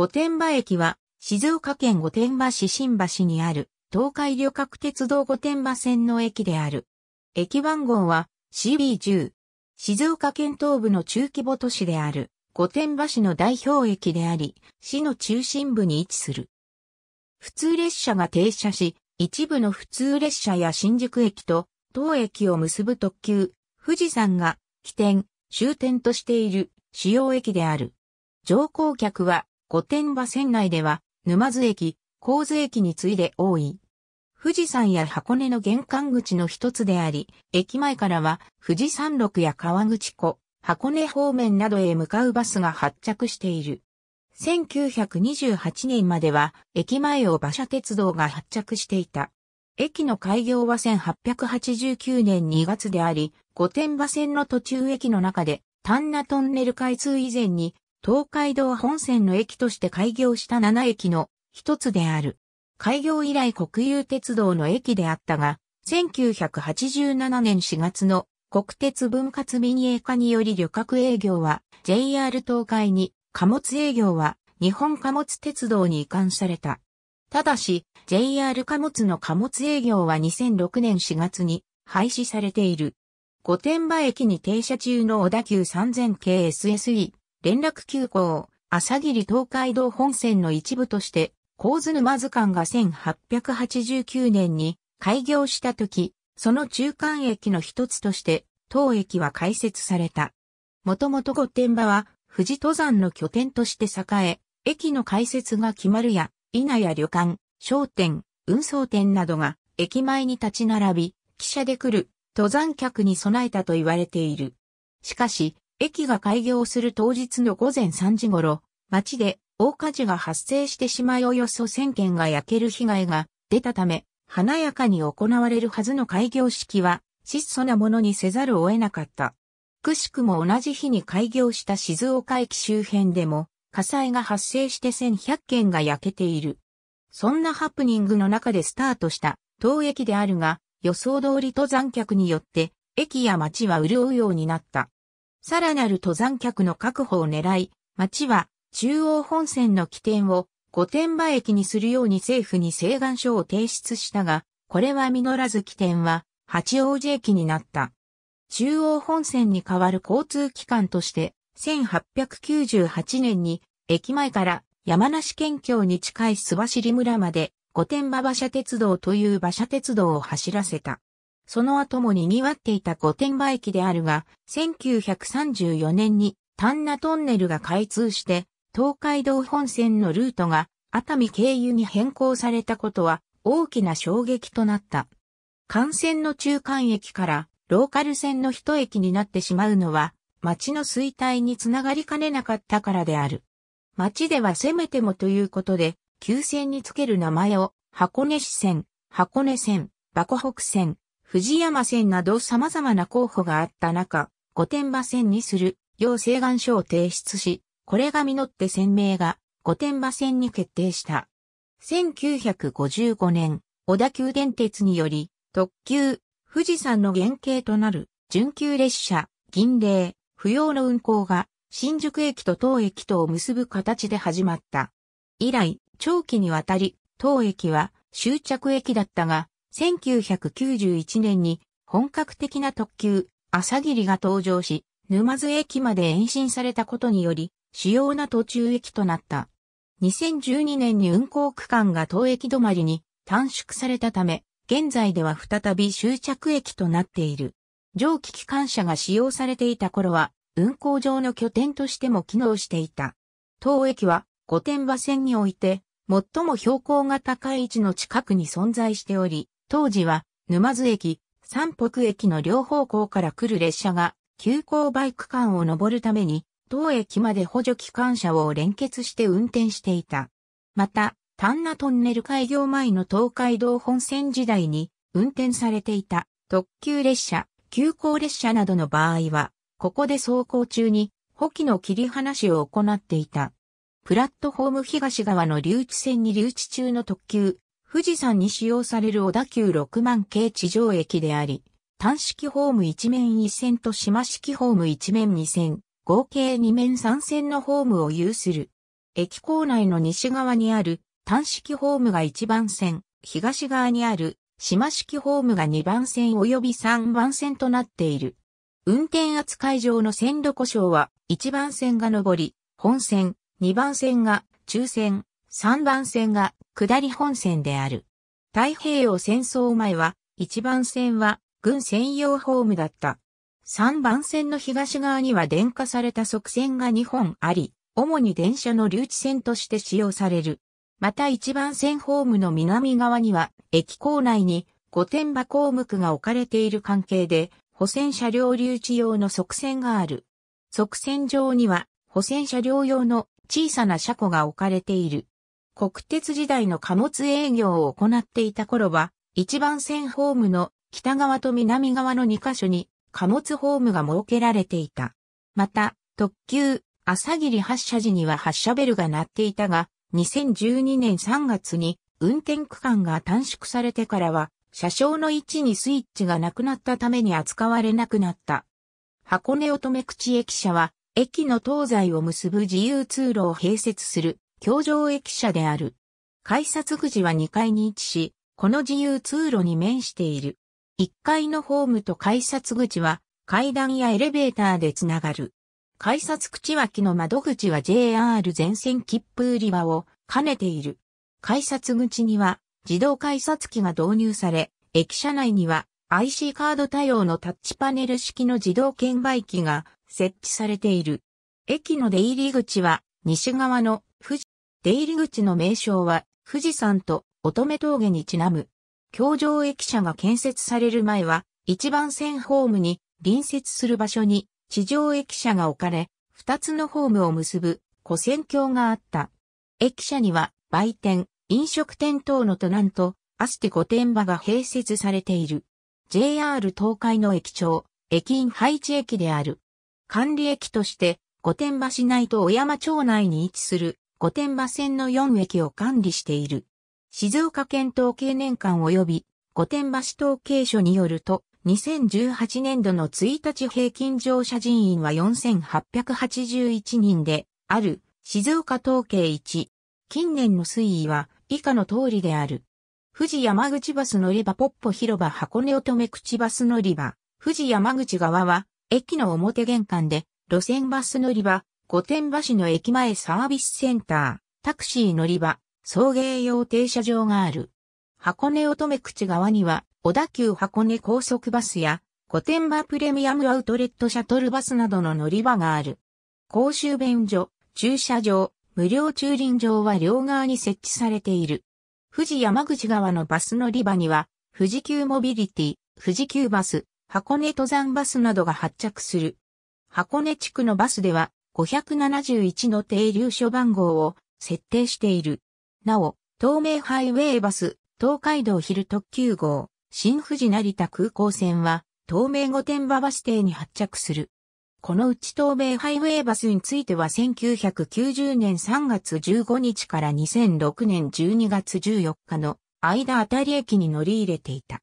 御殿場駅は、静岡県御殿場市新橋にある、東海旅客鉄道御殿場線の駅である。駅番号は CB10。静岡県東部の中規模都市である、御殿場市の代表駅であり、市の中心部に位置する。普通列車が停車し、一部の普通列車や新宿駅と、当駅を結ぶ特急、富士山が、起点、終点としている、主要駅である。乗降客は、御殿場線内では、沼津駅、神津駅に次いで多い。富士山や箱根の玄関口の一つであり、駅前からは富士山麓や川口湖、箱根方面などへ向かうバスが発着している。1928年までは駅前を馬車鉄道が発着していた。駅の開業は1889年2月であり、御殿場線の途中駅の中で、丹那トンネル開通以前に東海道本線の駅として開業した7駅の一つである。開業以来国有鉄道の駅であったが、1987年4月の国鉄分割民営化により旅客営業は JR 東海に、貨物営業は日本貨物鉄道に移管された。ただし、JR 貨物の貨物営業は2006年4月に廃止されている。御殿場駅に停車中の小田急3000系 SSE 連絡急行、朝霧東海道本線の一部として、神津沼図鑑が1889年に開業した時、その中間駅の一つとして、当駅は開設された。もともと御殿場は富士登山の拠点として栄え、駅の開設が決まるや、稲や旅館、商店、運送店などが駅前に立ち並び、汽車で来る登山客に備えたと言われている。しかし、駅が開業する当日の午前3時頃、町で大火事が発生してしまいおよそ1000件が焼ける被害が出たため、華やかに行われるはずの開業式は質素なものにせざるを得なかった。くしくも同じ日に開業した静岡駅周辺でも火災が発生して1100件が焼けている。そんなハプニングの中でスタートした当駅であるが予想通り登山客によって駅や街は潤うようになった。さらなる登山客の確保を狙い、町は中央本線の起点を御殿場駅にするように政府に請願書を提出したが、これは実らず起点は八王子駅になった。中央本線に代わる交通機関として、1898年に駅前から山梨県境に近い須走村まで御殿場馬車鉄道という馬車鉄道を走らせた。その後も賑わっていた御殿場駅であるが、1934年に丹那トンネルが開通して、東海道本線のルートが熱海経由に変更されたことは大きな衝撃となった。幹線の中間駅からローカル線の一駅になってしまうのは、町の衰退につながりかねなかったからである。町ではせめてもということで、急線につける名前を、箱根市線、箱根線、箱北線、藤山線など様々な候補があった中、御殿場線にする、要請願書を提出し、これが実って鮮明が、御殿場線に決定した。1955年、小田急電鉄により、特急、富士山の原型となる、準急列車、銀霊、不要の運行が、新宿駅と当駅とを結ぶ形で始まった。以来、長期にわたり、当駅は終着駅だったが、1991年に本格的な特急、朝霧が登場し、沼津駅まで延伸されたことにより、主要な途中駅となった。2012年に運行区間が当駅止まりに短縮されたため、現在では再び終着駅となっている。蒸気機関車が使用されていた頃は、運行場の拠点としても機能していた。当駅は御殿場線において、最も標高が高い位置の近くに存在しており、当時は、沼津駅、三北駅の両方向から来る列車が、急行バイク間を登るために、当駅まで補助機関車を連結して運転していた。また、丹那トンネル開業前の東海道本線時代に、運転されていた特急列車、急行列車などの場合は、ここで走行中に、補機の切り離しを行っていた。プラットホーム東側の留置線に留置中の特急、富士山に使用される小田急6万系地上駅であり、単式ホーム1面1線と島式ホーム1面2線、合計2面3線のホームを有する。駅構内の西側にある単式ホームが1番線、東側にある島式ホームが2番線及び3番線となっている。運転扱い上の線路故障は1番線が上り、本線、2番線が中線、3番線が下り本線である。太平洋戦争前は1番線は軍専用ホームだった。3番線の東側には電化された側線が2本あり、主に電車の留置線として使用される。また1番線ホームの南側には駅構内に御殿場項目が置かれている関係で、補線車両留置用の側線がある。側線上には補線車両用の小さな車庫が置かれている。国鉄時代の貨物営業を行っていた頃は、一番線ホームの北側と南側の2カ所に貨物ホームが設けられていた。また、特急、朝霧発車時には発車ベルが鳴っていたが、2012年3月に運転区間が短縮されてからは、車掌の位置にスイッチがなくなったために扱われなくなった。箱根乙女口駅舎は、駅の東西を結ぶ自由通路を併設する橋上駅舎である。改札口は2階に位置し、この自由通路に面している。1階のホームと改札口は階段やエレベーターでつながる。改札口脇の窓口は JR 全線切符売り場を兼ねている。改札口には自動改札機が導入され、駅舎内には IC カード対応のタッチパネル式の自動券売機が設置されている。駅の出入り口は西側の出入り口の名称は、富士山と乙女峠にちなむ。橋上駅舎が建設される前は、一番線ホームに隣接する場所に地上駅舎が置かれ、二つのホームを結ぶ古線橋があった。駅舎には売店、飲食店等のとなんと、アステ御殿場が併設されている。JR 東海の駅長、駅員配置駅である。管理駅として、御殿場市内と小山町内に位置する御殿場線の4駅を管理している。静岡県統計年間及び御殿場市統計所によると、2018年度の1日平均乗車人員は4881人で、ある静岡統計1。近年の推移は以下の通りである。富士山口バス乗り場ポッポ広場箱根乙女口バス乗り場。富士山口側は駅の表玄関で路線バス乗り場、御殿場市の駅前サービスセンター、タクシー乗り場、送迎用停車場がある。箱根乙女口側には、小田急箱根高速バスや、御殿場プレミアムアウトレットシャトルバスなどの乗り場がある。公衆便所、駐車場、無料駐輪場は両側に設置されている。富士山口側のバス乗り場には、富士急モビリティ、富士急バス、箱根登山バスなどが発着する。箱根地区のバスでは、571の停留所番号を設定している。なお、東名ハイウェイバス、東海道昼特急号、新富士成田空港線は、東名御殿場バス停に発着する。このうち東名ハイウェイバスについては1990年3月15日から2006年12月14日の間あたり駅に乗り入れていた。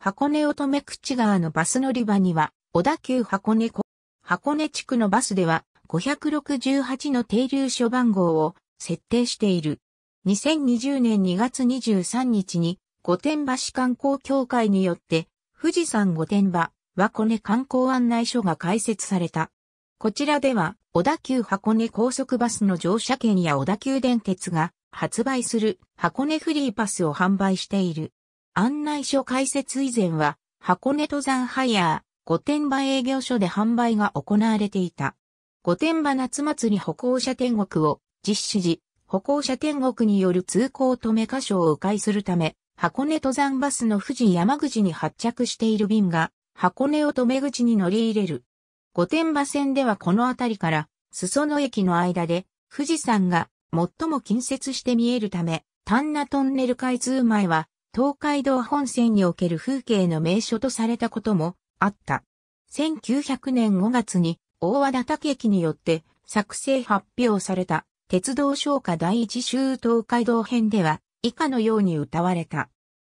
箱根乙女口川のバス乗り場には、小田急箱根湖、箱根地区のバスでは、568の停留所番号を設定している。2020年2月23日に御殿場市観光協会によって富士山御殿場子根観光案内所が開設された。こちらでは小田急箱根高速バスの乗車券や小田急電鉄が発売する箱根フリーパスを販売している。案内所開設以前は箱根登山ハイヤー御殿場営業所で販売が行われていた。御殿場夏祭り歩行者天国を実施時、歩行者天国による通行止め箇所を迂回するため、箱根登山バスの富士山口に発着している便が、箱根を止め口に乗り入れる。御殿場線ではこの辺りから、裾野駅の間で、富士山が最も近接して見えるため、丹那トンネル開通前は、東海道本線における風景の名所とされたこともあった。1900年5月に大和田武駅によって作成発表された鉄道唱歌第一周東海道編では以下のように歌われた。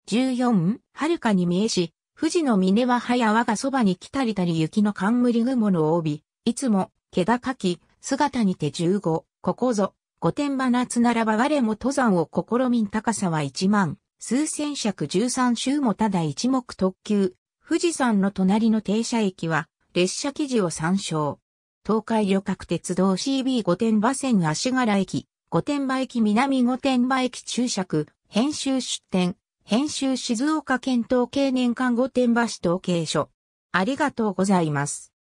14、遥かに見えし、富士の峰は早我がそばに来たりたり雪の冠雲の帯、いつも、気高き、姿にて15、ここぞ、御殿場夏ならば我も登山を試みん高さは1万、数千尺13周もただ一目特急、富士山の隣の停車駅は、列車記事を参照。東海旅客鉄道 CB 御殿場線足柄駅、御殿場駅南御殿場駅注釈、編集出展、編集静岡県統計年間御殿場市統計所。ありがとうございます。